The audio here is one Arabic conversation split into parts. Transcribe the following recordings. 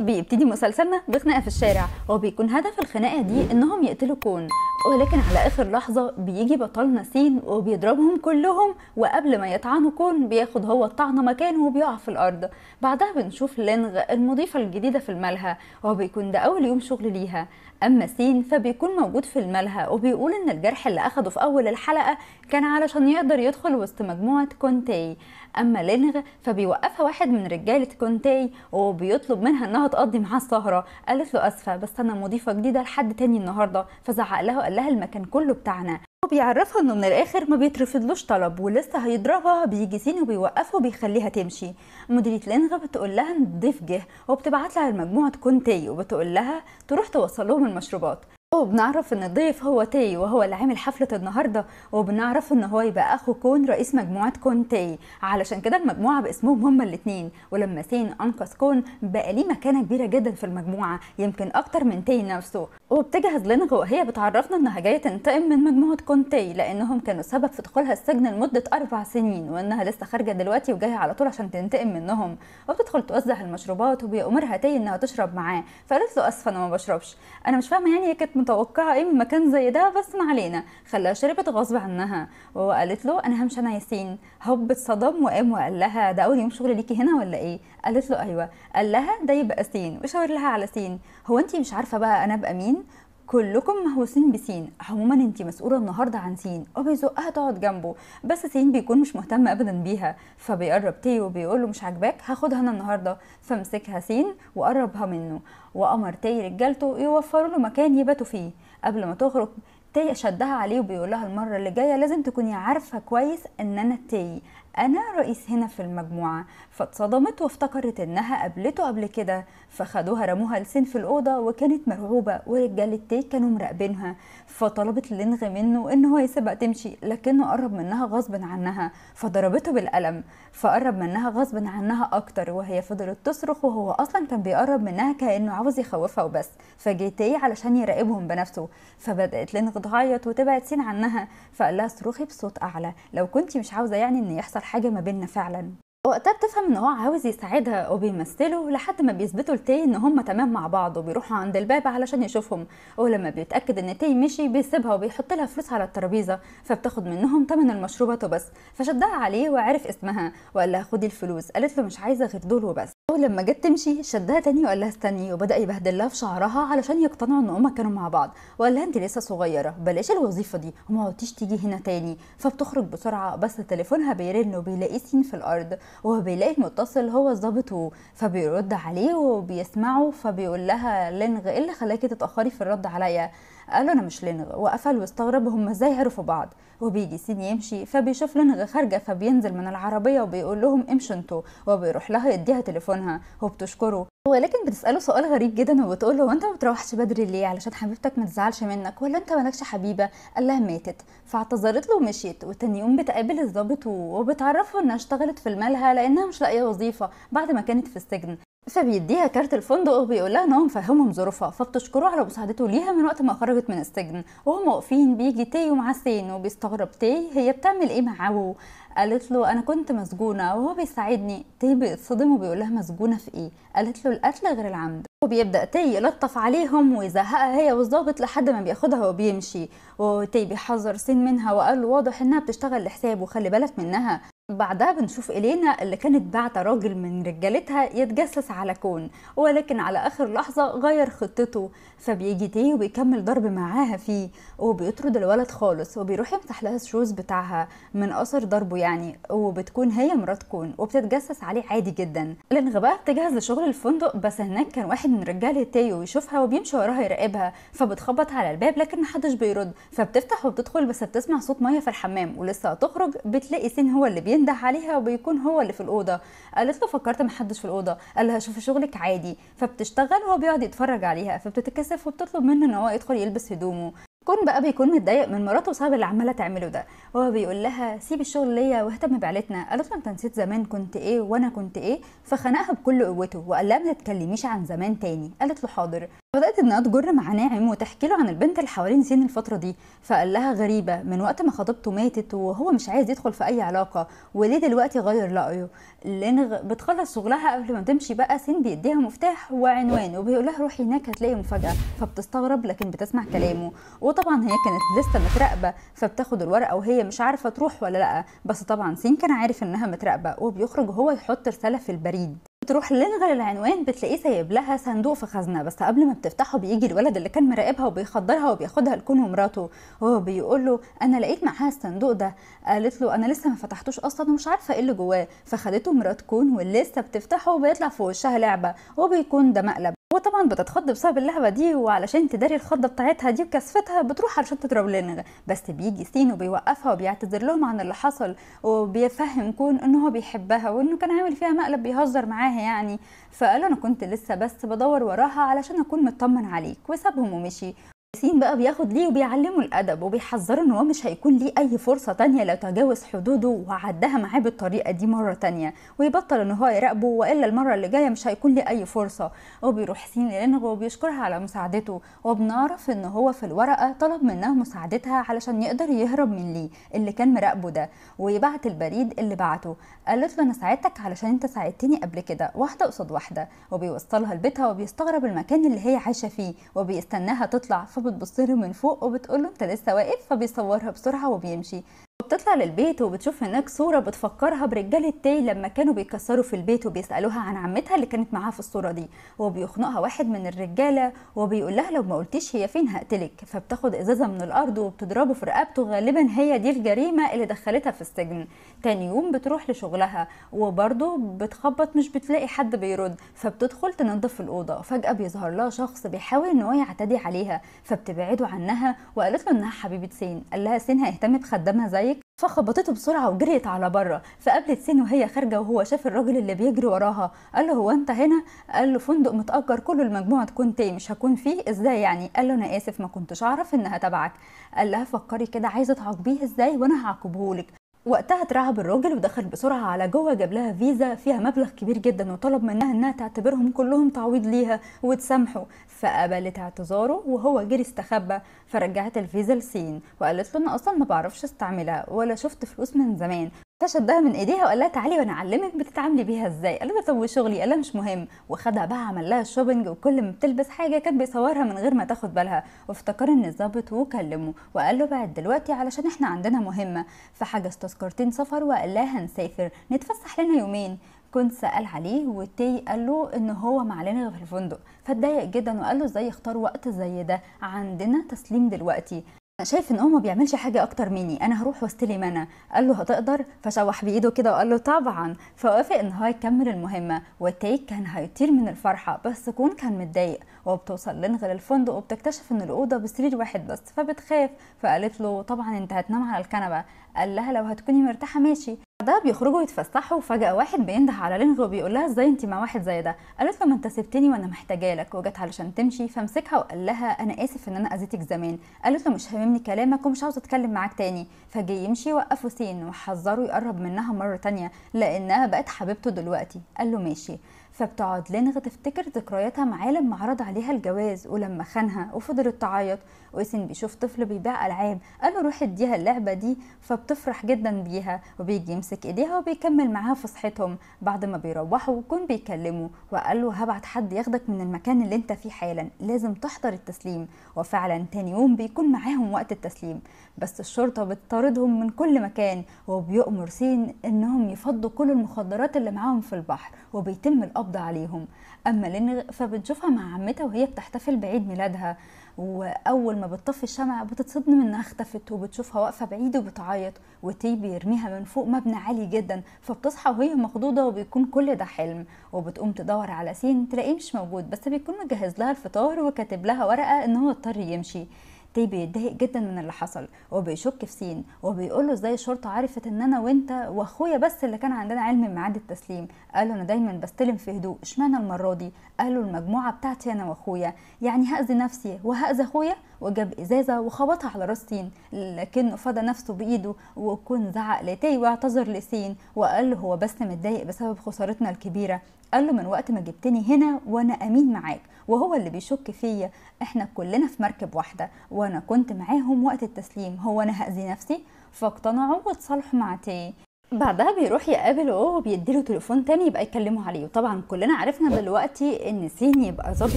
بيبتدي مسلسلنا بخناقه في الشارع وبيكون هدف الخناقه دي انهم يقتلوا كون ولكن على اخر لحظه بيجي بطلنا سين وبيضربهم كلهم وقبل ما يطعنوا كون بياخد هو الطعنه مكانه وبيقع في الارض بعدها بنشوف لينغ المضيفه الجديده في الملهى وبيكون ده اول يوم شغل ليها اما سين فبيكون موجود في الملهى وبيقول ان الجرح اللي اخده في اول الحلقه كان علشان يقدر يدخل وسط مجموعة كونتي أما لينغ فبيوقفها واحد من رجالة كونتي وبيطلب منها إنها تقضي معاه السهرة قالت له أسفة بس أنا مضيفة جديدة لحد تاني النهاردة فزعق لها وقال لها المكان كله بتاعنا وبيعرفها انه من الاخر ما بيترفضلوش طلب ولسه هيضربها بيجي سين وبيوقفه وبيخليها تمشي مديريه لينغ بتقول لها ان الضيف جه وبتبعت لها لمجموعه كونتي وبتقول لها تروح توصلهم المشروبات وبنعرف ان الضيف هو تاي وهو اللي عامل حفله النهارده وبنعرف ان هو يبقى اخو كون رئيس مجموعه كون تاي علشان كده المجموعه باسمهم هما الاثنين ولما سين انقذ كون بقى ليه مكانه كبيره جدا في المجموعه يمكن اكتر من تاي نفسه وبتجهز لينغ وهي بتعرفنا انها جايه تنتقم من مجموعه كون تاي لانهم كانوا سبب في دخولها السجن لمده اربع سنين وانها لسه خارجه دلوقتي وجايه على طول عشان تنتقم منهم وبتدخل توزع المشروبات وبيأمرها تاي انها تشرب معاه فقالت له اسفه انا ما بشربش انا مش فاهمه يعني هي كانت متوقعة ايه من مكان زي ده بس ما علينا خلاها شربت غصب عنها وقالت له انا همشي انا ياسين هوب اتصدم وقام وقال لها ده اول يوم شغل ليكي هنا ولا ايه قالت له ايوه قال لها ده يبقى سين وشاور لها على سين هو انت مش عارفة بقى انا ابقى مين كلكم مهووسين بسين عموما انت مسؤوله النهارده عن سين وبيزقها تقعد جنبه بس سين بيكون مش مهتم ابدا بيها فبيقرب تي وبيقول له مش عاجباك هاخدها انا النهارده فمسكها سين وقربها منه وامر تي رجالته يوفروا له مكان يباتوا فيه قبل ما تخرج تي شدها عليه وبيقول لها المره اللي جايه لازم تكوني عارفه كويس ان انا تي انا رئيس هنا في المجموعه فاتصدمت وافتكرت انها قابلته قبل كده فخدوها رموها لسين في الاوضه وكانت مرعوبه ورجال التيك كانوا مراقبينها فطلبت لينغ منه ان هو يسيبها تمشي لكنه قرب منها غصب عنها فضربته بالقلم فقرب منها غصب عنها اكتر وهي فضلت تصرخ وهو اصلا كان بيقرب منها كانه عاوز يخوفها وبس فجيتي علشان يراقبهم بنفسه فبدات لينغ تعيط وتبعد سين عنها فقال لها صرخي بصوت اعلى لو كنتي مش عاوزه يعني ان يحصل حاجه ما بيننا فعلا وقتها بتفهم ان هو عاوز يساعدها وبيمثله لحد ما بيثبتوا لتاي ان هما تمام مع بعض وبيروحوا عند الباب علشان يشوفهم ولما بيتاكد ان تاي مشي بيسيبها وبيحط لها فلوس على الترابيزه فبتاخد منهم تمن المشروبات وبس فشدها عليه وعرف اسمها وقال لها خدي الفلوس قالت له مش عايزه غير دول وبس ولما جت تمشي شدها تاني وقال لها استني وبدا يبهدلها في شعرها علشان يقتنعوا ان هما كانوا مع بعض وقال لها انت لسه صغيره بلاش الوظيفه دي وما تيجي هنا تاني فبتخرج بسرعه بس تليفونها بيرن وبيلاقي سين في الارض وبيلاقي المتصل هو ظابطه فبيرد عليه وبيسمعه فبيقول لها لينغ ايه اللي خلاكي تتاخري في الرد عليا قال له انا مش لينغ وقفل واستغرب هم ازاي عرفوا بعض وبيجي سين يمشي فبيشوف لينغ خارجه فبينزل من العربيه وبيقول لهم امشوا انتوا وبيروح لها يديها تليفونها وبتشكره ولكن بتسأله سؤال غريب جدا وبتقول له انت ما بتروحش بدري ليه علشان حبيبتك ما تزعلش منك ولا انت مالكش حبيبه قال لها ماتت فاعتذرت له ومشيت وتاني يوم بتقابل الضابط وبتعرفه انها اشتغلت في المالها لانها مش لاقيه وظيفه بعد ما كانت في السجن فبيديها كارت الفندق وبيقول لها ان هو مفهمهم ظروفها فبتشكره على مساعدته ليها من وقت ما خرجت من السجن وهم واقفين بيجي تاي ومعاه سين وبيستغرب تاي هي بتعمل ايه معاه قالت له انا كنت مسجونه وهو بيساعدني تي بيتصدم وبيقول لها مسجونه في ايه قالت له القتل غير العمد وبيبدا تي يلطف عليهم ويزهقها هي والظابط لحد ما بياخدها وبيمشي وتي بيحذر سين منها وقال له واضح انها بتشتغل لحسابه وخلي بالك منها بعدها بنشوف إلينا اللي كانت بعتة راجل من رجالتها يتجسس على كون ولكن على آخر لحظة غير خطته فبيجي تي وبيكمل ضرب معاها فيه وبيطرد الولد خالص وبيروح يمسح لها الشوز بتاعها من اثر ضربه يعني وبتكون هي مرات كون وبتتجسس عليه عادي جدا الانغباء بتجهز لشغل الفندق بس هناك كان واحد من رجال تي ويشوفها وبيمشي وراها يراقبها فبتخبط على الباب لكن محدش بيرد فبتفتح وبتدخل بس بتسمع صوت ميه في الحمام ولسه هتخرج بتلاقي سين هو اللي بينده عليها وبيكون هو اللي في الاوضه قالت له فكرت محدش في الاوضه قال لها شوفي شغلك عادي فبتشتغل وهو بيقعد يتفرج عليها فبتتكسر بيتكسف وبتطلب منه ان هو يدخل يلبس هدومه كون بقى بيكون متضايق من مراته بسبب اللي عماله تعمله ده وهو بيقول لها سيب الشغل ليا واهتم بعيلتنا قالت له انت نسيت زمان كنت ايه وانا كنت ايه فخنقها بكل قوته وقال لها ما تتكلميش عن زمان تاني قالت له حاضر بدأت إنها تجر مع ناعم وتحكي له عن البنت اللي حوالين زين الفترة دي، فقال لها غريبة من وقت ما خطيبته ماتت وهو مش عايز يدخل في أي علاقة، وليه دلوقتي غير رأيه؟ لأن بتخلص شغلها قبل ما تمشي بقى سين بيديها مفتاح وعنوان وبيقول لها روحي هناك هتلاقي مفاجأة، فبتستغرب لكن بتسمع كلامه، وطبعا هي كانت لسه متراقبة فبتاخد الورقة وهي مش عارفة تروح ولا لأ، بس طبعا سين كان عارف إنها متراقبة وبيخرج هو يحط رسالة في البريد. بتروح للغل العنوان بتلاقيه سايب لها صندوق في خزنه بس قبل ما بتفتحه بيجي الولد اللي كان مراقبها وبيخدرها وبياخدها لكون ومراته وهو بيقول له انا لقيت معاها الصندوق ده قالت له انا لسه ما فتحتوش اصلا ومش عارفه ايه اللي جواه فخدته مرات كون ولسه بتفتحه وبيطلع في وشها لعبه وبيكون ده مقلب وطبعا بتتخض بسبب اللهبه دي وعلشان تداري الخضه بتاعتها دي وكثفتها بتروح علشان تضرب لينغ بس بيجي سين وبيوقفها وبيعتذر لهم عن اللي حصل وبيفهم كون ان هو بيحبها وانه كان عامل فيها مقلب بيهزر معاها يعني فقال انا كنت لسه بس بدور وراها علشان اكون مطمن عليك وسابهم ومشي ياسين بقى بياخد ليه وبيعلمه الادب وبيحذره ان هو مش هيكون ليه اي فرصه تانية لو تجاوز حدوده وعدها معاه بالطريقه دي مره تانية ويبطل ان هو يراقبه والا المره اللي جايه مش هيكون ليه اي فرصه وبيروح سين لينغ وبيشكرها على مساعدته وبنعرف ان هو في الورقه طلب منها مساعدتها علشان يقدر يهرب من ليه اللي كان مراقبه ده ويبعت البريد اللي بعته قالت له انا ساعدتك علشان انت ساعدتني قبل كده واحده قصاد واحده وبيوصلها لبيتها وبيستغرب المكان اللي هي عايشه فيه وبيستناها تطلع في وبتبص له من فوق وبتقول له انت لسه واقف فبيصورها بسرعه وبيمشي بتطلع للبيت وبتشوف هناك صورة بتفكرها برجالة تاي لما كانوا بيكسروا في البيت وبيسألوها عن عمتها اللي كانت معاها في الصورة دي وبيخنقها واحد من الرجالة وبيقول لها لو ما قلتيش هي فين هقتلك فبتاخد إزازة من الأرض وبتضربه في رقبته غالبا هي دي الجريمة اللي دخلتها في السجن تاني يوم بتروح لشغلها وبرضه بتخبط مش بتلاقي حد بيرد فبتدخل تنظف الأوضة فجأة بيظهر لها شخص بيحاول إن هو يعتدي عليها فبتبعده عنها وقالت له إنها حبيبة سين قال لها سين هيهتم بخدامها زيك فخبطته بسرعه وجريت على بره فقابلت سين وهي خارجه وهو شاف الراجل اللي بيجري وراها قال له هو انت هنا قال له فندق متاجر كله المجموعه تكون تي مش هكون فيه ازاي يعني قال له انا اسف ما كنتش اعرف انها تبعك قال لها فكري كده عايزه تعاقبيه ازاي وانا هعاقبهولك وقتها اترعب الراجل ودخل بسرعة على جوه جاب لها فيزا فيها مبلغ كبير جدا وطلب منها انها تعتبرهم كلهم تعويض ليها وتسامحه فقبلت اعتذاره وهو جري استخبى فرجعت الفيزا لسين وقالت له انا اصلا ما بعرفش استعملها ولا شفت فلوس من زمان شدها من ايديها وقال لها تعالي وانا اعلمك بتتعاملي بيها ازاي قال لها طب وشغلي قال لها مش مهم وخدها بقى عمل لها شوبينج وكل ما بتلبس حاجه كان بيصورها من غير ما تاخد بالها وافتكر ان الظابط وكلمه وقال له بعد دلوقتي علشان احنا عندنا مهمه فحجز تذكرتين سفر وقال لها هنسافر نتفسح لنا يومين كنت سأل عليه وتي قال له ان هو معلنا في الفندق فاتضايق جدا وقال له ازاي اختار وقت زي ده عندنا تسليم دلوقتي شايف ان هو ما بيعملش حاجه اكتر مني انا هروح واستلم انا قال له هتقدر فشوح بايده كده وقال له طبعا فوافق ان هو يكمل المهمه وتيك كان هيطير من الفرحه بس كون كان متضايق وبتوصل لنغل الفندق وبتكتشف ان الاوضه بسرير واحد بس فبتخاف فقالت له طبعا انت هتنام على الكنبه قال لها لو هتكوني مرتاحه ماشي ده بيخرجوا يتفسحوا وفجأة واحد بينده على لينجو بيقول لها ازاي انت مع واحد زي ده قالت له ما انت سبتني وانا محتاجه لك وجت علشان تمشي فمسكها وقال لها انا اسف ان انا اذيتك زمان قالت له مش هاممني كلامك ومش عاوز اتكلم معاك تاني فجي يمشي وقفه سين وحذره يقرب منها مره تانية لانها بقت حبيبته دلوقتي قال له ماشي فبتقعد لينغ تفتكر ذكرياتها معاه لما عرض عليها الجواز ولما خانها وفضلت تعيط واسن بيشوف طفل بيبيع العاب قال له روح اديها اللعبه دي فبتفرح جدا بيها وبيجي يمسك ايديها وبيكمل معاها فسحتهم بعد ما بيروحوا كون بيكلموا وقال له هبعت حد ياخدك من المكان اللي انت فيه حالا لازم تحضر التسليم وفعلا تاني يوم بيكون معاهم وقت التسليم بس الشرطه بتطاردهم من كل مكان وبيؤمر سين انهم يفضوا كل المخدرات اللي معاهم في البحر وبيتم القبض القبض عليهم اما لان فبتشوفها مع عمتها وهي بتحتفل بعيد ميلادها واول ما بتطفي الشمع بتتصدم انها اختفت وبتشوفها واقفه بعيد وبتعيط وتي بيرميها من فوق مبنى عالي جدا فبتصحى وهي مخضوضه وبيكون كل ده حلم وبتقوم تدور على سين تلاقيه مش موجود بس بيكون مجهز لها الفطار وكاتب لها ورقه ان هو اضطر يمشي تي بيتضايق جدا من اللي حصل وبيشك في سين وبيقول له ازاي الشرطه عرفت ان انا وانت واخويا بس اللي كان عندنا علم ميعاد التسليم قال له انا دايما بستلم في هدوء اشمعنى المره دي قال له المجموعه بتاعتي انا واخويا يعني هاذي نفسي وهاذي اخويا وجاب ازازه وخبطها على راس سين لكنه فضى نفسه بايده وكون زعق لتي واعتذر لسين وقال له هو بس متضايق بسبب خسارتنا الكبيره قال له من وقت ما جبتني هنا وانا امين معاك وهو اللي بيشك فيا احنا كلنا في مركب واحده وانا كنت معاهم وقت التسليم هو انا هاذي نفسي فاقتنعوا واتصالحوا مع تي بعدها بيروح يقابل وهو بيديله تليفون تاني يبقى يكلمه عليه وطبعا كلنا عرفنا دلوقتي ان سين يبقى ظابط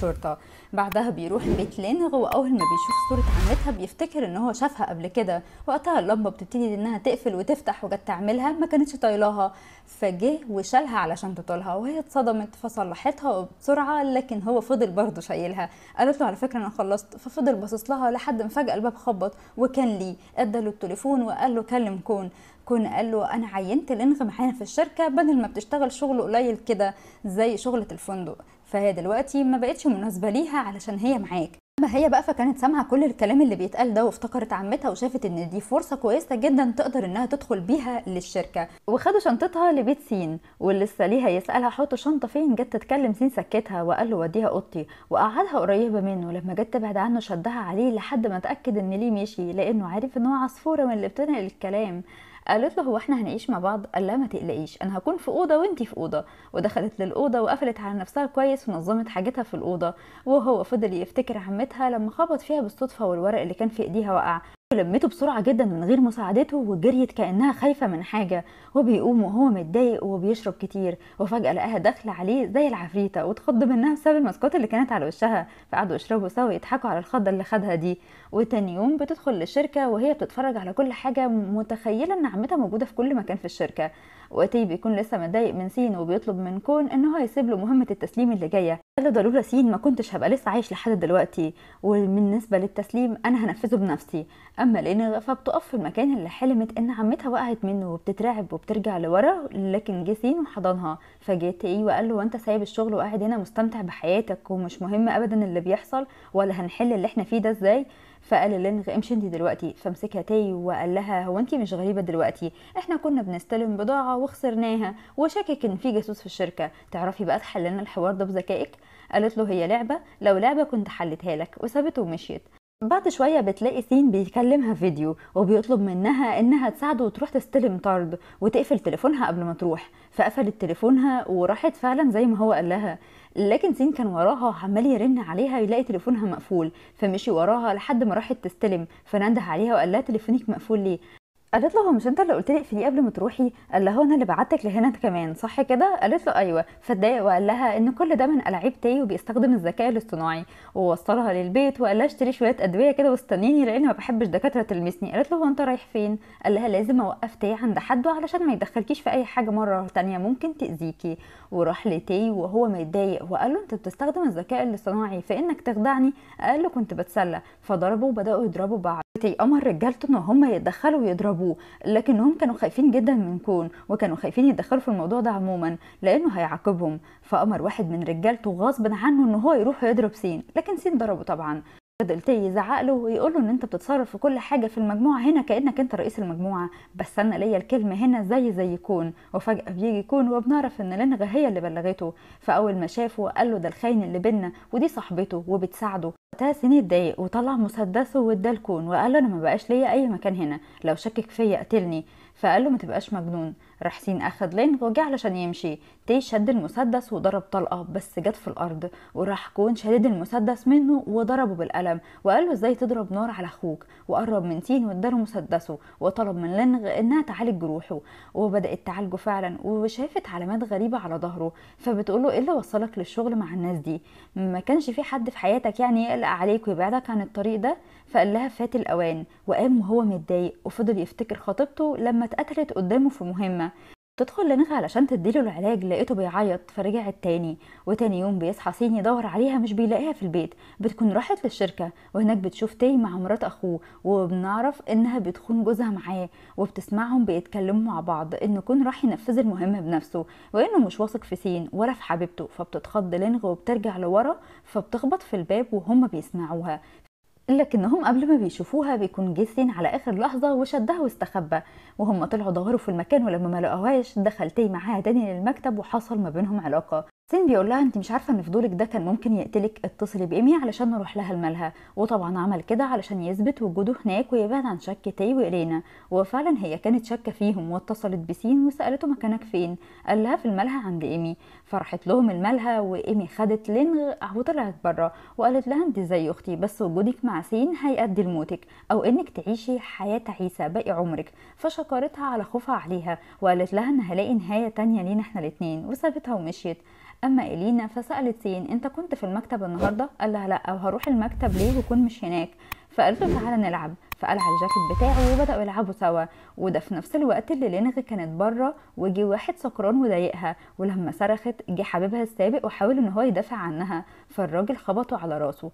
شرطه بعدها بيروح بيت لينغ واول ما بيشوف صوره عمتها بيفتكر ان هو شافها قبل كده وقتها اللمبه بتبتدي انها تقفل وتفتح وجت تعملها ما كانتش طايلاها فجه وشالها علشان تطولها وهي اتصدمت فصلحتها بسرعه لكن هو فضل برضه شايلها قالت له على فكره انا خلصت ففضل باصص لها لحد ما فجاه الباب خبط وكان لي اداله التليفون وقال له كلم كون كون قال له انا عينت لينغ معانا في الشركه بدل ما بتشتغل شغل قليل كده زي شغله الفندق فهي دلوقتي ما بقتش مناسبه ليها علشان هي معاك اما هي بقى فكانت سامعه كل الكلام اللي بيتقال ده وافتكرت عمتها وشافت ان دي فرصه كويسه جدا تقدر انها تدخل بيها للشركه وخدوا شنطتها لبيت سين واللي لسه ليها يسالها حط شنطه فين جت تتكلم سين سكتها وقال له وديها اوضتي وقعدها قريبه منه لما جت تبعد عنه شدها عليه لحد ما اتاكد ان ليه مشي لانه عارف ان هو عصفوره من اللي بتنقل الكلام قالت له هو احنا هنعيش مع بعض قال لها ما تقلقيش انا هكون في اوضه وانتي في اوضه ودخلت للاوضه وقفلت على نفسها كويس ونظمت حاجتها في الاوضه وهو فضل يفتكر عمتها لما خبط فيها بالصدفه والورق اللي كان في ايديها وقع ولمته بسرعة جدا من غير مساعدته وجريت كأنها خايفة من حاجة وبيقوم وهو متضايق وبيشرب كتير وفجأة لقاها داخلة عليه زي العفريتة وتخض منها بسبب المسكوت اللي كانت على وشها فقعدوا يشربوا سوا يضحكوا على الخضة اللي خدها دي وتاني يوم بتدخل للشركة وهي بتتفرج على كل حاجة متخيلة إن عمتها موجودة في كل مكان في الشركة وتي بيكون لسه متضايق من سين وبيطلب من كون إن هو يسيب له مهمة التسليم اللي جاية قال له ضرورة سين ما كنتش هبقى لسه عايش لحد دلوقتي وبالنسبة للتسليم أنا هنفذه بنفسي أما لأن فبتقف في المكان اللي حلمت إن عمتها وقعت منه وبتترعب وبترجع لورا لكن جه سين وحضنها فجيت ايه وقال له وانت سايب الشغل وقاعد هنا مستمتع بحياتك ومش مهم ابدا اللي بيحصل ولا هنحل اللي احنا فيه ده ازاي فقال لين امشي انت دلوقتي فمسكها تاي وقال لها هو انت مش غريبه دلوقتي احنا كنا بنستلم بضاعه وخسرناها وشاكك ان في جاسوس في الشركه تعرفي بقى تحل لنا الحوار ده بذكائك قالت له هي لعبه لو لعبه كنت حلتها لك وسابته ومشيت بعد شوية بتلاقي سين بيكلمها فيديو وبيطلب منها انها تساعده وتروح تستلم طرد وتقفل تليفونها قبل ما تروح فقفلت تليفونها وراحت فعلا زي ما هو قال لها لكن سين كان وراها عمال يرن عليها يلاقي تليفونها مقفول فمشي وراها لحد ما راحت تستلم فنده عليها وقال لها تليفونك مقفول ليه قالت له هو مش انت اللي قلت لي اقفليه قبل ما تروحي قال هو انا اللي بعتك لهنا انت كمان صح كده قالت له ايوه فاتضايق وقال لها ان كل ده من العاب تاي وبيستخدم الذكاء الاصطناعي ووصلها للبيت وقال لها اشتري شويه ادويه كده واستنيني لاني ما بحبش دكاتره تلمسني قالت له هو انت رايح فين قال لها لازم اوقف تاي عند حد علشان ما يدخلكيش في اي حاجه مره تانية ممكن تاذيكي وراح لتاي وهو متضايق وقال له انت بتستخدم الذكاء الاصطناعي في انك تخدعني قال له كنت بتسلى فضربوا وبداوا يضربوا بعض امر رجالته ان هم يتدخلوا ويضربوه لكنهم كانوا خايفين جدا من كون وكانوا خايفين يتدخلوا في الموضوع ده عموما لانه هيعاقبهم فامر واحد من رجالته غصب عنه ان هو يروح يضرب سين لكن سين ضربه طبعا فضلت يزعق له ويقول له ان انت بتتصرف في كل حاجه في المجموعه هنا كانك انت رئيس المجموعه بس انا ليا الكلمه هنا زي زي كون وفجاه بيجي كون وبنعرف ان لنغا هي اللي بلغته فاول ما شافه قال له ده الخاين اللي بينا ودي صاحبته وبتساعده وقتها سيني اتضايق وطلع مسدسه واداه لكون وقال له انا ما بقاش ليا اي مكان هنا لو شكك فيا قتلني فقال له ما تبقاش مجنون راح سين اخد لينغ وجه علشان يمشي تي شد المسدس وضرب طلقه بس جت في الارض وراح كون شدد المسدس منه وضربه بالقلم وقال له ازاي تضرب نار على اخوك وقرب من سين واداله مسدسه وطلب من لينغ انها تعالج جروحه وبدات تعالجه فعلا وشافت علامات غريبه على ظهره فبتقول له ايه اللي وصلك للشغل مع الناس دي ما كانش في حد في حياتك يعني يقلق عليك ويبعدك عن الطريق ده فقال لها فات الأوان وقام وهو متضايق وفضل يفتكر خطيبته لما اتقتلت قدامه في مهمة تدخل لنغا علشان تديله العلاج لقيته بيعيط فرجعت تاني وتاني يوم بيصحى سين يدور عليها مش بيلاقيها في البيت بتكون راحت للشركة وهناك بتشوف تاي مع مرات أخوه وبنعرف إنها بتخون جوزها معاه وبتسمعهم بيتكلموا مع بعض إن كون راح ينفذ المهمة بنفسه وإنه مش واثق في سين ولا في حبيبته فبتتخض لنغ وبترجع لورا فبتخبط في الباب وهم بيسمعوها لكنهم قبل ما بيشوفوها بيكون جيسين على اخر لحظه وشدها واستخبى وهم طلعوا دوروا في المكان ولما ما لقوهاش دخل معاها تاني للمكتب وحصل ما بينهم علاقه سين بيقول لها انت مش عارفه ان فضولك ده كان ممكن يقتلك اتصلي بإيمي علشان نروح لها الملهى وطبعا عمل كده علشان يثبت وجوده هناك ويبعد عن شك تاي وإلينا وفعلا هي كانت شاكه فيهم واتصلت بسين وسالته مكانك فين قال لها في الملهى عند إيمي فرحت لهم الملهى وإيمي خدت لينغ وطلعت بره وقالت لها انت زي اختي بس وجودك مع سين هيأدي لموتك او انك تعيشي حياه تعيسه باقي عمرك فشكرتها على خوفها عليها وقالت لها ان هلاقي نهايه تانية لينا احنا الاتنين وسابتها ومشيت اما الينا فسالت سين انت كنت في المكتب النهارده قال لها لا وهروح المكتب ليه وكون مش هناك فقالت له تعالى نلعب فقلع الجاكيت بتاعه وبداوا يلعبوا سوا وده في نفس الوقت اللي لينغ كانت بره وجي واحد سكران وضايقها ولما صرخت جه حبيبها السابق وحاول ان هو يدافع عنها فالراجل خبطه على راسه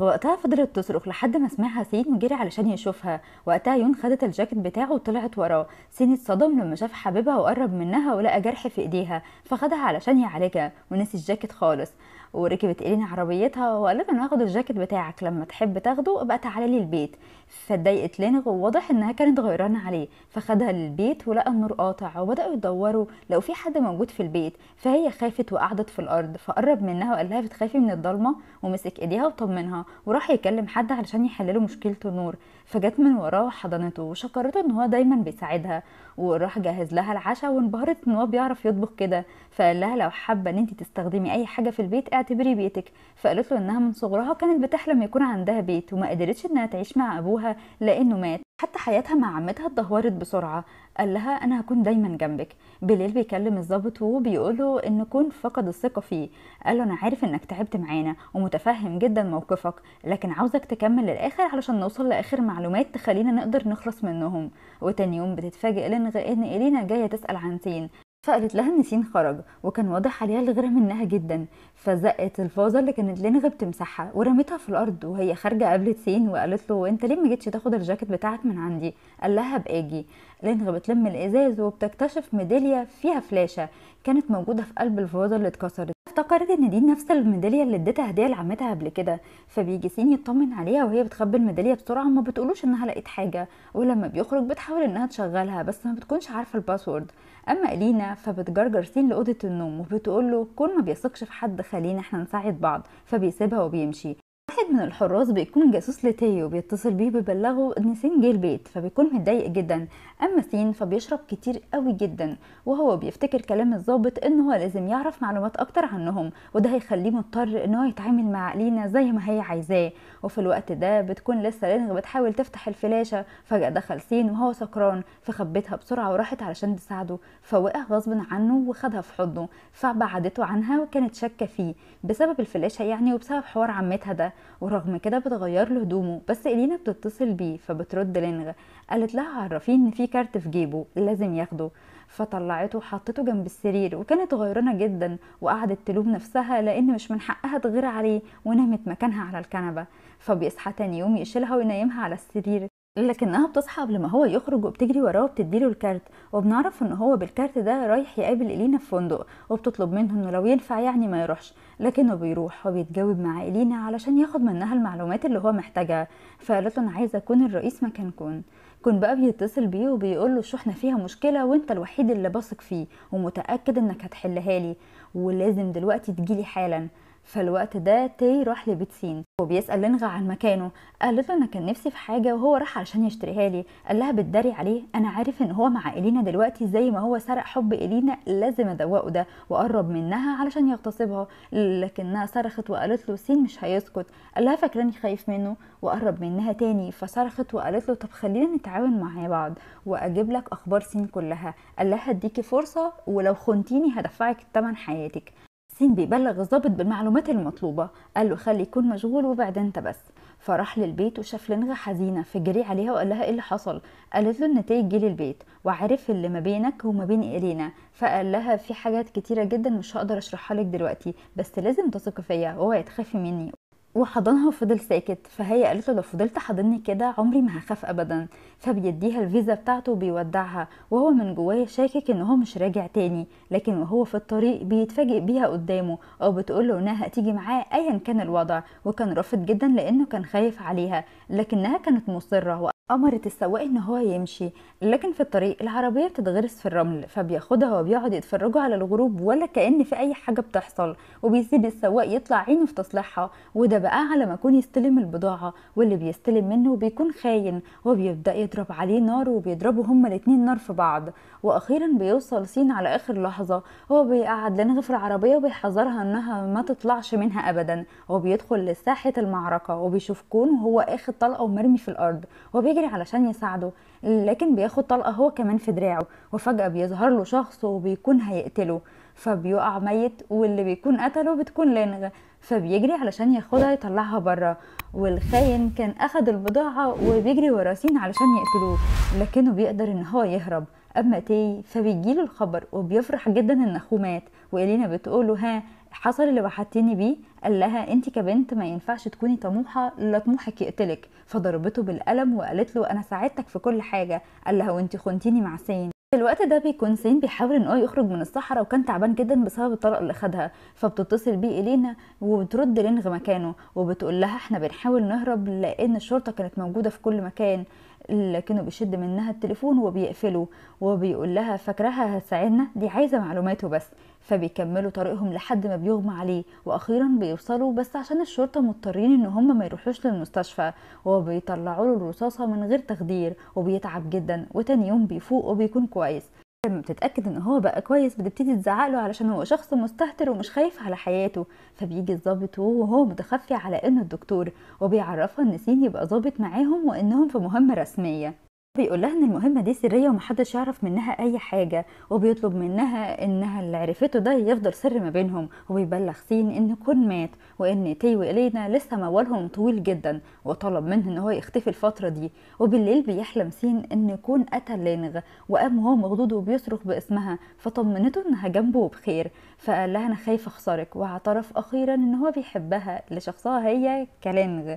وقتها فضلت تصرخ لحد ما سمعها سين وجري علشان يشوفها وقتها يون خدت الجاكيت بتاعه وطلعت وراه سين اتصدم لما شاف حبيبها وقرب منها ولقى جرح في ايديها فخدها علشان يعالجها ونسي الجاكيت خالص وركبت إلينا عربيتها وقالت انا هاخد الجاكيت بتاعك لما تحب تاخده ابقى تعالى لي البيت فاتضايقت لينا وواضح انها كانت غيرانه عليه فخدها للبيت ولقى النور قاطع وبداوا يدوروا لو في حد موجود في البيت فهي خافت وقعدت في الارض فقرب منها وقال لها بتخافي من الضلمه ومسك ايديها وطمنها وراح يكلم حد علشان يحللوا مشكله النور فجت من وراه وحضنته وشكرته ان هو دايما بيساعدها وراح جهز لها العشاء وانبهرت ان هو بيعرف يطبخ كده فقال لها لو حابه ان انت تستخدمي اي حاجه في البيت اعتبري بيتك فقالت له انها من صغرها كانت بتحلم يكون عندها بيت وما قدرتش انها تعيش مع ابوها لانه مات حتى حياتها مع عمتها اتدهورت بسرعة قال لها أنا هكون دايما جنبك بليل بيكلم الظابط وبيقوله إن كون فقد الثقة فيه قال له أنا عارف إنك تعبت معانا ومتفهم جدا موقفك لكن عاوزك تكمل للآخر علشان نوصل لآخر معلومات تخلينا نقدر نخلص منهم وتاني يوم بتتفاجئ لين إن إلينا جاية تسأل عن سين فقالت لها ان سين خرج وكان واضح عليها الغرام منها جدا فزقت الفازه اللي كانت لينغ بتمسحها ورمتها في الارض وهي خارجه قابلت سين وقالت له انت ليه ما جيتش تاخد الجاكيت بتاعك من عندي قال لها باجي لينغ بتلم الازاز وبتكتشف ميداليه فيها فلاشه كانت موجوده في قلب الفازه اللي اتكسرت افتكرت ان دي نفس الميداليه اللي اديتها هديه لعمتها قبل كده فبيجي سين يطمن عليها وهي بتخبي الميداليه بسرعه ما بتقولوش انها لقيت حاجه ولما بيخرج بتحاول انها تشغلها بس ما بتكونش عارفه الباسورد اما الينا فبتجرجر سين لاوضه النوم وبتقول له كون ما بيثقش في حد خلينا احنا نساعد بعض فبيسيبها وبيمشي واحد من الحراس بيكون جاسوس لتيو بيتصل بيه بيبلغه ان سين جه البيت فبيكون متضايق جدا اما سين فبيشرب كتير قوي جدا وهو بيفتكر كلام الظابط ان هو لازم يعرف معلومات اكتر عنهم وده هيخليه مضطر ان هو يتعامل مع لينا زي ما هي عايزاه وفي الوقت ده بتكون لسه لينغ بتحاول تفتح الفلاشه فجاه دخل سين وهو سكران فخبتها بسرعه وراحت علشان تساعده فوقع غصب عنه وخدها في حضنه فبعدته عنها وكانت شاكه فيه بسبب الفلاشه يعني وبسبب حوار عمتها ده ورغم كده بتغير له هدومه بس إلينا بتتصل بيه فبترد لينغ قالت لها عرفيه إن في كارت في جيبه لازم ياخده فطلعته وحطته جنب السرير وكانت غيرانة جدا وقعدت تلوم نفسها لأن مش من حقها تغير عليه ونامت مكانها على الكنبة فبيصحى تاني يوم يشيلها وينيمها على السرير لكنها بتصحى قبل ما هو يخرج وبتجري وراه وبتديله الكارت وبنعرف ان هو بالكارت ده رايح يقابل الينا في فندق وبتطلب منه انه لو ينفع يعني ما يروحش لكنه بيروح وبيتجاوب مع الينا علشان ياخد منها المعلومات اللي هو محتاجها فقالت له انا عايزه اكون الرئيس مكان كون كون بقى بيتصل بيه وبيقول له شو فيها مشكله وانت الوحيد اللي بثق فيه ومتاكد انك هتحلها لي ولازم دلوقتي تجيلي حالا فالوقت ده تاي راح لبيت سين وبيسأل لينغا عن مكانه قالت له أنا كان نفسي في حاجة وهو راح علشان يشتريها لي قال لها بتداري عليه أنا عارف إن هو مع إلينا دلوقتي زي ما هو سرق حب إلينا لازم أدوقه ده واقرب منها علشان يغتصبها لكنها صرخت وقالت له سين مش هيسكت قال لها فاكراني خايف منه وقرب منها تاني فصرخت وقالت له طب خلينا نتعاون مع بعض وأجيب لك أخبار سين كلها قال لها هديكي فرصة ولو خنتيني هدفعك تمن حياتك سين بيبلغ الظابط بالمعلومات المطلوبة قال له خلي يكون مشغول وبعدين انت بس فراح للبيت وشاف لنغة حزينة فجري عليها وقال لها ايه اللي حصل قالت له النتائج جه للبيت وعارف اللي ما بينك وما بين إيرينا فقال لها في حاجات كتيرة جدا مش هقدر اشرحها لك دلوقتي بس لازم تثقي فيا اوعي تخافي مني وحضنها وفضل ساكت فهي قالت له لو فضلت حضني كده عمري ما هخاف ابدا فبيديها الفيزا بتاعته وبيودعها وهو من جواه شاكك ان هو مش راجع تاني لكن وهو في الطريق بيتفاجئ بيها قدامه او بتقول له انها هتيجي معاه ايا كان الوضع وكان رافض جدا لانه كان خايف عليها لكنها كانت مصره أمرت السواق إن هو يمشي لكن في الطريق العربية بتتغرس في الرمل فبياخدها وبيقعد يتفرجوا على الغروب ولا كأن في أي حاجة بتحصل وبيسيب السواق يطلع عينه في تصليحها وده بقى على ما يكون يستلم البضاعة واللي بيستلم منه بيكون خاين وبيبدأ يضرب عليه نار وبيضربوا هما الاتنين نار في بعض وأخيرا بيوصل سين على آخر لحظة هو بيقعد لنغ العربية وبيحذرها إنها ما تطلعش منها أبدا وبيدخل لساحة المعركة وبيشوف كون وهو آخد طلقة ومرمي في الأرض وبيجي بيجري علشان يساعده لكن بياخد طلقة هو كمان في دراعه وفجأة بيظهر له شخص وبيكون هيقتله فبيقع ميت واللي بيكون قتله بتكون لينغ فبيجري علشان ياخدها يطلعها بره والخاين كان اخد البضاعة وبيجري ورا سين علشان يقتلوه لكنه بيقدر ان هو يهرب اما تي فبيجيله الخبر وبيفرح جدا ان اخوه مات وإلينا بتقوله ها حصل اللي وحدتني بيه قال لها انت كبنت ما ينفعش تكوني طموحه لا طموحك يقتلك فضربته بالقلم وقالت له انا ساعدتك في كل حاجه قال لها وانت خنتيني مع سين في الوقت ده بيكون سين بيحاول ان هو يخرج من الصحراء وكان تعبان جدا بسبب الطلق اللي خدها فبتتصل بيه الينا وبترد لينغ مكانه وبتقول لها احنا بنحاول نهرب لان الشرطه كانت موجوده في كل مكان لكنه بيشد منها التليفون وبيقفله وبيقول لها فاكرها هتساعدنا دي عايزه معلوماته بس فبيكملوا طريقهم لحد ما بيغمى عليه واخيرا بيوصلوا بس عشان الشرطه مضطرين ان هم ما يروحوش للمستشفى وبيطلعوا له الرصاصه من غير تخدير وبيتعب جدا وتاني يوم بيفوق وبيكون كويس لما بتتاكد ان هو بقى كويس بتبتدي تزعق له علشان هو شخص مستهتر ومش خايف على حياته فبيجي الظابط وهو متخفي على انه الدكتور وبيعرفها ان سين يبقى ظابط معاهم وانهم في مهمه رسميه بيقول لها ان المهمه دي سريه ومحدش يعرف منها اي حاجه وبيطلب منها انها اللي عرفته ده يفضل سر ما بينهم وبيبلغ سين ان كون مات وان تي والينا لسه موالهم طويل جدا وطلب منه ان هو يختفي الفتره دي وبالليل بيحلم سين ان كون قتل لينغ وقام وهو مخضوض وبيصرخ باسمها فطمنته انها جنبه بخير فقال لها انا خايف اخسرك واعترف اخيرا ان هو بيحبها لشخصها هي كلينغ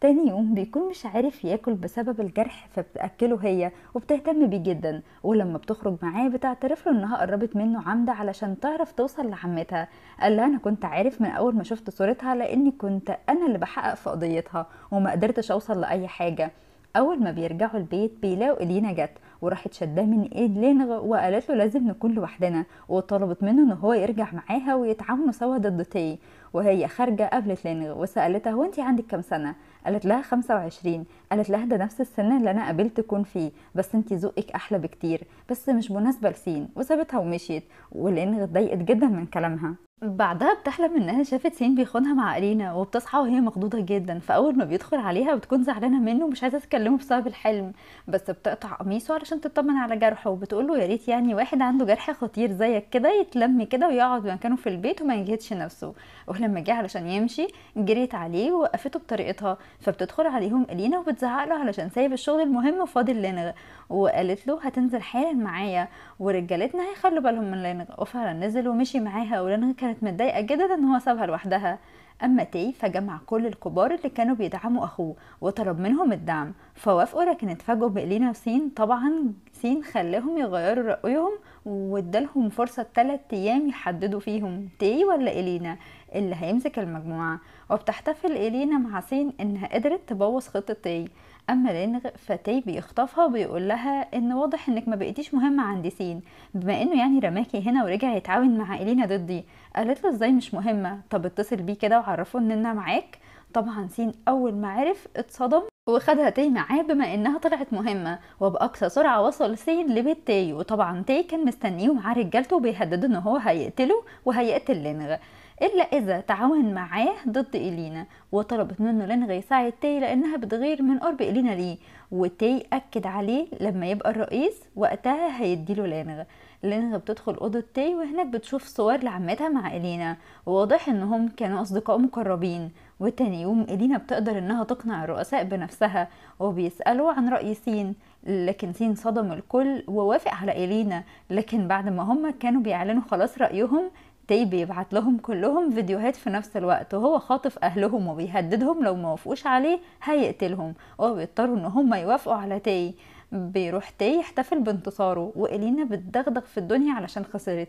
تاني يوم بيكون مش عارف ياكل بسبب الجرح فبتأكله هي وبتهتم بيه جدا ولما بتخرج معاه بتعترف له انها قربت منه عمدة علشان تعرف توصل لعمتها قال لها انا كنت عارف من اول ما شفت صورتها لاني كنت انا اللي بحقق في قضيتها وما قدرتش اوصل لاي حاجة اول ما بيرجعوا البيت بيلاقوا الينا جت وراحت شداه من ايد لينغ وقالت له لازم نكون لوحدنا وطلبت منه ان هو يرجع معاها ويتعاونوا سوا ضد تي وهي خارجه قابلت لينغ وسالتها هو انت عندك كام سنه قالت لها 25 قالت لها ده نفس السن اللي انا قابلت كون فيه بس انت ذوقك احلى بكتير بس مش مناسبه لسين وسابتها ومشيت ولينغ اتضايقت جدا من كلامها بعدها بتحلم انها شافت سين بيخونها مع ارينا وبتصحى وهي مخضوضه جدا فاول ما بيدخل عليها بتكون زعلانه منه ومش عايزه تكلمه بسبب الحلم بس بتقطع قميصه عشان تطمن على جرحه وبتقوله يا ريت يعني واحد عنده جرح خطير زيك كده يتلم كده ويقعد مكانه في البيت وما يجهدش نفسه ولما جه علشان يمشي جريت عليه ووقفته بطريقتها فبتدخل عليهم الينا وبتزعق له علشان سايب الشغل المهم وفاضل لينغ وقالت له هتنزل حالا معايا ورجالتنا هيخلوا بالهم من لينغ وفعلا نزل ومشي معاها ولينغ كانت متضايقه جدا ان هو سابها لوحدها أما تاي فجمع كل الكبار اللي كانوا بيدعموا أخوه وطلب منهم الدعم فوافقوا لكن اتفاجئوا بإلينا وسين طبعا سين خلاهم يغيروا رأيهم وادالهم فرصة تلات أيام يحددوا فيهم تاي ولا إلينا اللي هيمسك المجموعة وبتحتفل إلينا مع سين إنها قدرت تبوظ خطة تاي اما لان فتاي بيخطفها وبيقول لها ان واضح انك ما بقيتيش مهمه عند سين بما انه يعني رماكي هنا ورجع يتعاون مع الينا ضدي قالت له ازاي مش مهمه طب اتصل بيه كده وعرفه ان انا معاك طبعا سين اول ما عرف اتصدم وخدها تاي معاه بما انها طلعت مهمه وباقصى سرعه وصل سين لبيت تاي وطبعا تاي كان مستنيه مع رجالته بيهددوا ان هو هيقتله وهيقتل لينغ إلا إذا تعاون معاه ضد إلينا وطلبت منه لنغي يساعد تاي لأنها بتغير من قرب إلينا ليه وتاي أكد عليه لما يبقى الرئيس وقتها هيديله لنغ لينغ بتدخل أوضة تاي وهناك بتشوف صور لعمتها مع إلينا وواضح إنهم كانوا أصدقاء مقربين وتاني يوم إلينا بتقدر إنها تقنع الرؤساء بنفسها وبيسألوا عن رأي سين لكن سين صدم الكل ووافق على إلينا لكن بعد ما هم كانوا بيعلنوا خلاص رأيهم تي بيبعت لهم كلهم فيديوهات في نفس الوقت وهو خاطف اهلهم وبيهددهم لو ما وافقوش عليه هيقتلهم وبيضطروا ان هم يوافقوا على تي بيروح تي يحتفل بانتصاره والينا بتدغدغ في الدنيا علشان خسرت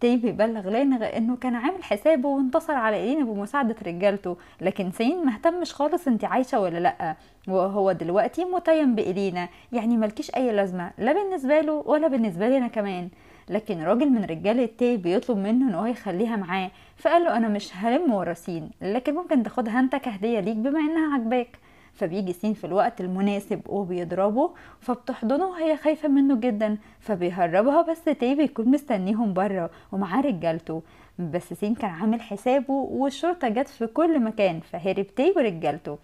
تي بيبلغ لينغ انه كان عامل حسابه وانتصر على الينا بمساعدة رجالته لكن سين مهتمش خالص انت عايشة ولا لأ وهو دلوقتي متيم بإلينا يعني ملكيش اي لازمة لا بالنسبة له ولا بالنسبة لنا كمان لكن راجل من رجال التاي بيطلب منه ان هو يخليها معاه فقال له انا مش هلم ورا سين لكن ممكن تاخدها انت كهديه ليك بما انها عجباك فبيجي سين في الوقت المناسب وبيضربه فبتحضنه وهي خايفة منه جدا فبيهربها بس تاي بيكون مستنيهم بره ومعاه رجالته بس سين كان عامل حسابه والشرطة جت في كل مكان فهرب تاي ورجالته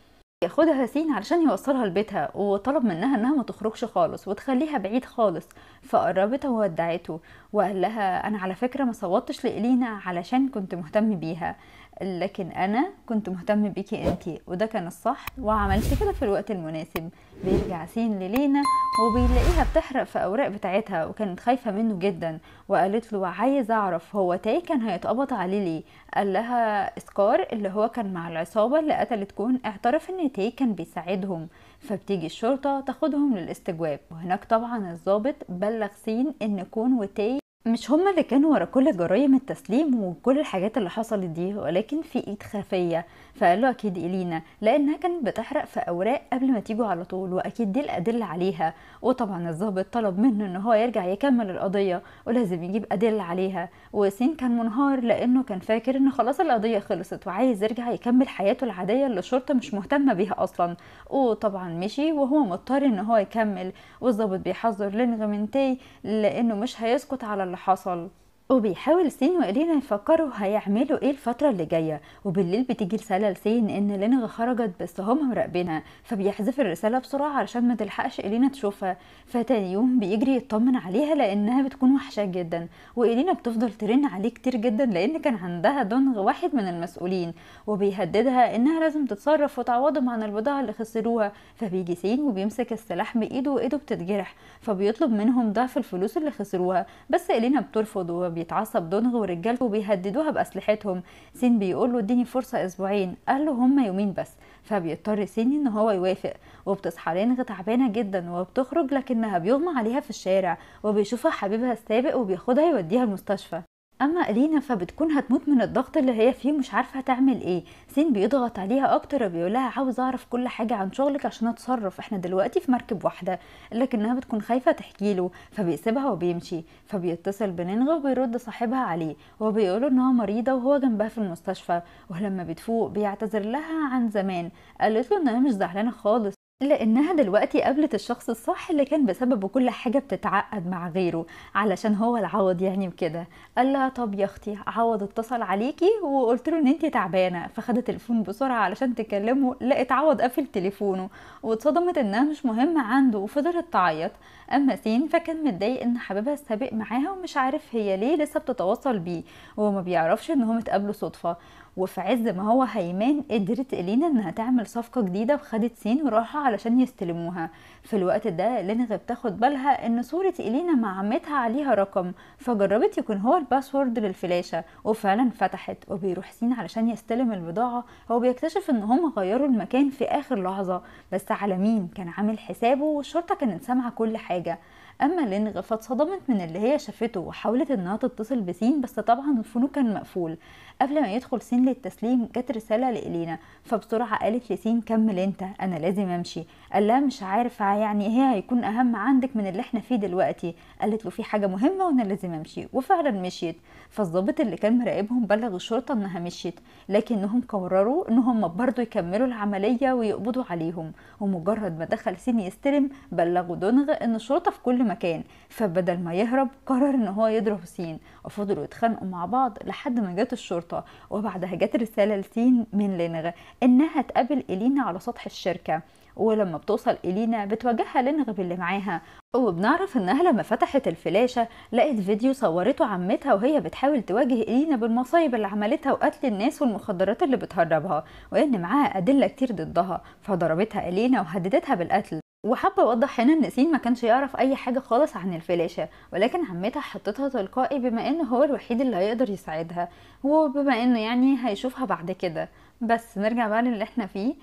ياخدها سين علشان يوصلها لبيتها وطلب منها انها ما تخرجش خالص وتخليها بعيد خالص فقربتها وودعته وقال لها انا على فكره ما صوتش لإلينا علشان كنت مهتم بيها لكن انا كنت مهتم بيكي انتي وده كان الصح وعملت كده في الوقت المناسب بيرجع سين للينا وبيلاقيها بتحرق في اوراق بتاعتها وكانت خايفه منه جدا وقالت له عايز اعرف هو تاي كان هيتقبض عليه ليه قال لها اسكار اللي هو كان مع العصابه اللي قتلت كون اعترف ان تاي كان بيساعدهم فبتيجي الشرطه تاخدهم للاستجواب وهناك طبعا الضابط بلغ سين ان كون وتاي مش هما اللي كانوا ورا كل جرائم التسليم وكل الحاجات اللي حصلت دي ولكن في ايد خفية فقال له اكيد الينا لانها كانت بتحرق في اوراق قبل ما تيجوا على طول واكيد دي الادله عليها وطبعا الظابط طلب منه ان هو يرجع يكمل القضيه ولازم يجيب ادله عليها وسين كان منهار لانه كان فاكر ان خلاص القضيه خلصت وعايز يرجع يكمل حياته العاديه اللي الشرطه مش مهتمه بيها اصلا وطبعا مشي وهو مضطر ان هو يكمل والظابط بيحذر لينغمنتي لانه مش هيسكت على اللي حصل وبيحاول سين وإلينا يفكروا هيعملوا ايه الفترة اللي جاية وبالليل بتيجي رسالة لسين ان لينغ خرجت بس هم مراقبينها فبيحذف الرسالة بسرعة علشان ما تلحقش إلينا تشوفها فتاني يوم بيجري يطمن عليها لأنها بتكون وحشة جدا وإلينا بتفضل ترن عليه كتير جدا لأن كان عندها دونغ واحد من المسؤولين وبيهددها انها لازم تتصرف وتعوضهم عن البضاعة اللي خسروها فبيجي سين وبيمسك السلاح بإيده وإيده بتتجرح فبيطلب منهم ضعف الفلوس اللي خسروها بس إلينا بترفض بيتعصب دونغ ورجالته بيهددوها بأسلحتهم سين بيقول له اديني فرصة أسبوعين قال له هما يومين بس فبيضطر سين ان هو يوافق وبتصحى رينغ تعبانة جدا وبتخرج لكنها بيغمى عليها في الشارع وبيشوفها حبيبها السابق وبياخدها يوديها المستشفى اما الينا فبتكون هتموت من الضغط اللي هي فيه مش عارفه تعمل ايه سين بيضغط عليها اكتر وبيقولها عاوز اعرف كل حاجه عن شغلك عشان اتصرف احنا دلوقتي في مركب واحده لكنها بتكون خايفه تحكي له فبيسيبها وبيمشي فبيتصل بنينغا وبيرد صاحبها عليه وبيقوله انها مريضه وهو جنبها في المستشفى ولما بتفوق بيعتذر لها عن زمان قالت له انها مش زعلانه خالص لانها دلوقتي قابلت الشخص الصح اللي كان بسببه كل حاجه بتتعقد مع غيره علشان هو العوض يعني بكده قال لها طب يا اختي عوض اتصل عليكي وقلت له ان انت تعبانه فخدت التليفون بسرعه علشان تكلمه لقيت عوض قفل تليفونه واتصدمت انها مش مهمه عنده وفضلت تعيط اما سين فكان متضايق ان حبيبها السابق معاها ومش عارف هي ليه لسه بتتواصل بيه وما بيعرفش ان هم اتقابلوا صدفه وفي عز ما هو هيمان قدرت إلينا إنها تعمل صفقة جديدة وخدت سين وراحة علشان يستلموها في الوقت ده لينغ بتاخد بالها إن صورة إلينا مع عمتها عليها رقم فجربت يكون هو الباسورد للفلاشة وفعلا فتحت وبيروح سين علشان يستلم البضاعة هو بيكتشف إن هم غيروا المكان في آخر لحظة بس على مين كان عامل حسابه والشرطة كانت سامعة كل حاجة اما الانغ فاتصدمت من اللي هي شافته وحاولت انها تتصل بسين بس طبعا الفنو كان مقفول قبل ما يدخل سين للتسليم جت رساله لإلينا فبسرعه قالت لسين كمل انت انا لازم امشي قال لها مش عارف يعني هي هيكون اهم عندك من اللي احنا فيه دلوقتي قالت له في حاجه مهمه وانا لازم امشي وفعلا مشيت فالظابط اللي كان مراقبهم بلغ الشرطه انها مشيت لكنهم قرروا ان هم برضه يكملوا العمليه ويقبضوا عليهم ومجرد ما دخل سين يستلم بلغوا دونغ ان الشرطه في كل مكان فبدل ما يهرب قرر ان هو يضرب سين وفضلوا يتخانقوا مع بعض لحد ما جت الشرطه وبعدها جت رساله لسين من لينغ انها تقابل الينا على سطح الشركه ولما بتوصل إلينا بتواجهها لينغ باللي معاها وبنعرف انها لما فتحت الفلاشة لقت فيديو صورته عمتها وهي بتحاول تواجه إلينا بالمصايب اللي عملتها وقتل الناس والمخدرات اللي بتهربها وان معاها أدلة كتير ضدها فضربتها إلينا وهددتها بالقتل وحابة أوضح هنا إن سين ما كانش يعرف أي حاجة خالص عن الفلاشة ولكن عمتها حطتها تلقائي بما إن هو الوحيد اللي هيقدر يساعدها وبما إنه يعني هيشوفها بعد كده بس نرجع بقى للي احنا فيه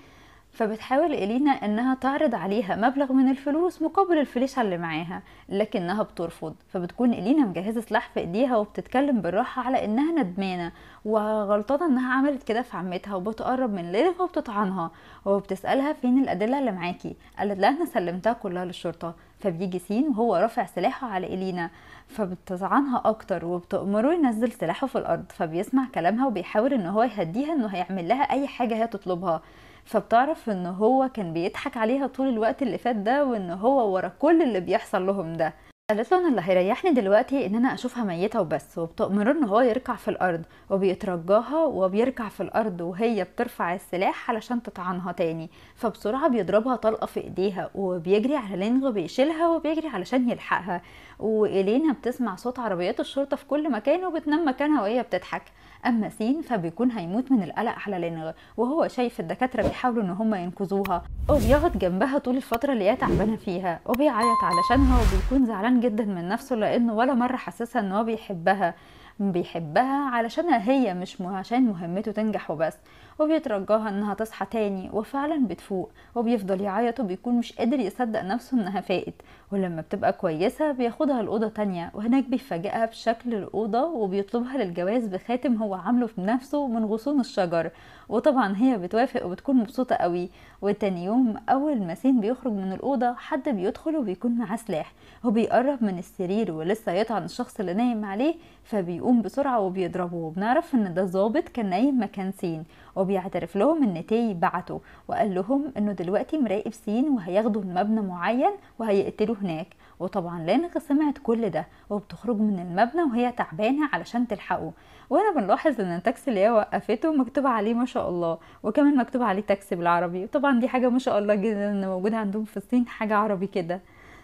فبتحاول إلينا إنها تعرض عليها مبلغ من الفلوس مقابل الفليشة اللي معاها لكنها بترفض فبتكون إلينا مجهزة سلاح في إيديها وبتتكلم بالراحة على إنها ندمانة وغلطانة إنها عملت كده في عمتها وبتقرب من ليلة وبتطعنها وبتسألها فين الأدلة اللي معاكي قالت لها أنا سلمتها كلها للشرطة فبيجي سين وهو رافع سلاحه على إلينا فبتزعلها أكتر وبتأمره ينزل سلاحه في الأرض فبيسمع كلامها وبيحاول إن هو يهديها إنه هيعمل لها أي حاجة هي تطلبها فبتعرف ان هو كان بيضحك عليها طول الوقت اللي فات ده وان هو ورا كل اللي بيحصل لهم ده قالت له ان اللي هيريحني دلوقتي ان انا اشوفها ميته وبس وبتامره ان هو يركع في الارض وبيترجاها وبيركع في الارض وهي بترفع السلاح علشان تطعنها تاني فبسرعه بيضربها طلقه في ايديها وبيجري على لينغ بيشيلها وبيجري علشان يلحقها وإلينا بتسمع صوت عربيات الشرطة في كل مكان وبتنام مكانها وهي بتضحك أما سين فبيكون هيموت من القلق على لينغ وهو شايف الدكاترة بيحاولوا إن هما ينقذوها وبيقعد جنبها طول الفترة اللي هي تعبانة فيها وبيعيط علشانها وبيكون زعلان جدا من نفسه لأنه ولا مرة حاسسها إن هو بيحبها بيحبها علشانها هي مش عشان مهمته تنجح وبس وبيترجاها انها تصحى تاني وفعلا بتفوق وبيفضل يعيط وبيكون مش قادر يصدق نفسه انها فاقت ولما بتبقى كويسة بياخدها لأوضة تانية وهناك بيفاجئها بشكل الأوضة وبيطلبها للجواز بخاتم هو عامله بنفسه من غصون الشجر وطبعا هي بتوافق وبتكون مبسوطة قوي وتاني يوم أول ما سين بيخرج من الأوضة حد بيدخل وبيكون معاه سلاح وبيقرب من السرير ولسه يطعن الشخص اللي نايم عليه فبيقوم بسرعة وبيضربه وبنعرف إن ده ظابط كان نايم مكان سين وبيعترف لهم ان تي بعته وقال لهم انه دلوقتي مراقب سين وهياخدوا المبنى معين وهيقتلوا هناك وطبعا لانغ سمعت كل ده وبتخرج من المبنى وهي تعبانه علشان تلحقه وانا بنلاحظ ان التاكسي اللي هي وقفته مكتوب عليه ما شاء الله وكمان مكتوب عليه تاكسي بالعربي وطبعا دي حاجه ما شاء الله جدا ان موجوده عندهم في الصين حاجه عربي كده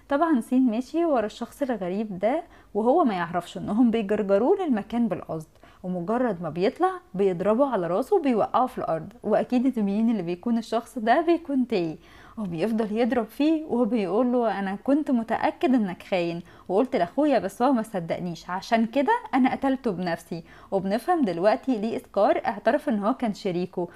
طبعا سين ماشي ورا الشخص الغريب ده وهو ما يعرفش انهم بيجرجروه للمكان بالقصد ومجرد ما بيطلع بيضربه على راسه وبيوقعه في الارض واكيد مين اللي بيكون الشخص ده بيكون تاي وبيفضل يضرب فيه وبيقول له انا كنت متاكد انك خاين وقلت لاخويا بس هو ما صدقنيش عشان كده انا قتلته بنفسي وبنفهم دلوقتي ليه اسكار اعترف ان هو كان شريكه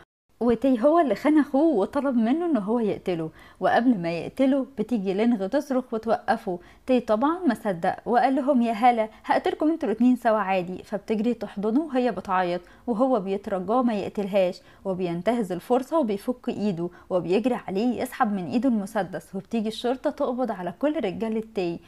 وتي هو اللي خان اخوه وطلب منه ان هو يقتله وقبل ما يقتله بتيجي لينغ تصرخ وتوقفه تي طبعا ما صدق وقال لهم يا هلا هقتلكم انتوا الاتنين سوا عادي فبتجري تحضنه وهي بتعيط وهو بيترجاه ما يقتلهاش وبينتهز الفرصه وبيفك ايده وبيجري عليه يسحب من ايده المسدس وبتيجي الشرطه تقبض على كل رجاله تي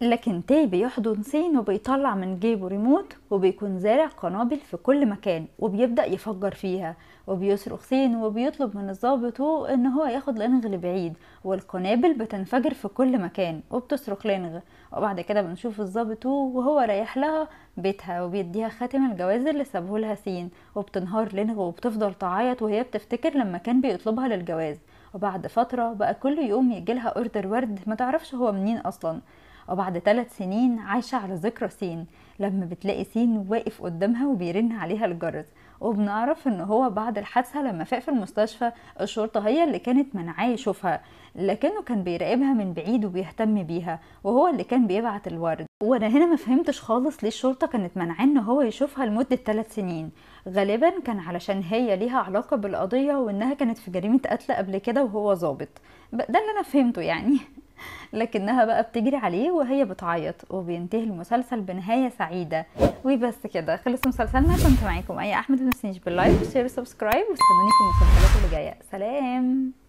لكن تي بيحضن سين وبيطلع من جيبه ريموت وبيكون زارع قنابل في كل مكان وبيبدأ يفجر فيها وبيصرخ سين وبيطلب من الظابطه ان هو ياخد لينغ لبعيد والقنابل بتنفجر في كل مكان وبتصرخ لينغ وبعد كده بنشوف الظابط وهو رايح لها بيتها وبيديها خاتم الجواز اللي سابه لها سين وبتنهار لينغ وبتفضل تعيط وهي بتفتكر لما كان بيطلبها للجواز وبعد فترة بقى كل يوم يجيلها اوردر ورد ما تعرفش هو منين اصلا وبعد ثلاث سنين عايشة على ذكرى سين لما بتلاقي سين واقف قدامها وبيرن عليها الجرس وبنعرف ان هو بعد الحادثه لما فاق في المستشفى الشرطه هي اللي كانت منعاه يشوفها لكنه كان بيراقبها من بعيد وبيهتم بيها وهو اللي كان بيبعت الورد وانا هنا ما فهمتش خالص ليه الشرطه كانت منعاه ان هو يشوفها لمده 3 سنين غالبا كان علشان هي ليها علاقه بالقضيه وانها كانت في جريمه قتل قبل كده وهو ظابط ده اللي انا فهمته يعني لكنها بقى بتجري عليه وهي بتعيط وبينتهي المسلسل بنهايه سعيده وبس كده خلص مسلسلنا كنت معاكم اي احمد ما باللايك وشير وسبسكرايب واستنوني في المسلسلات اللي جايه سلام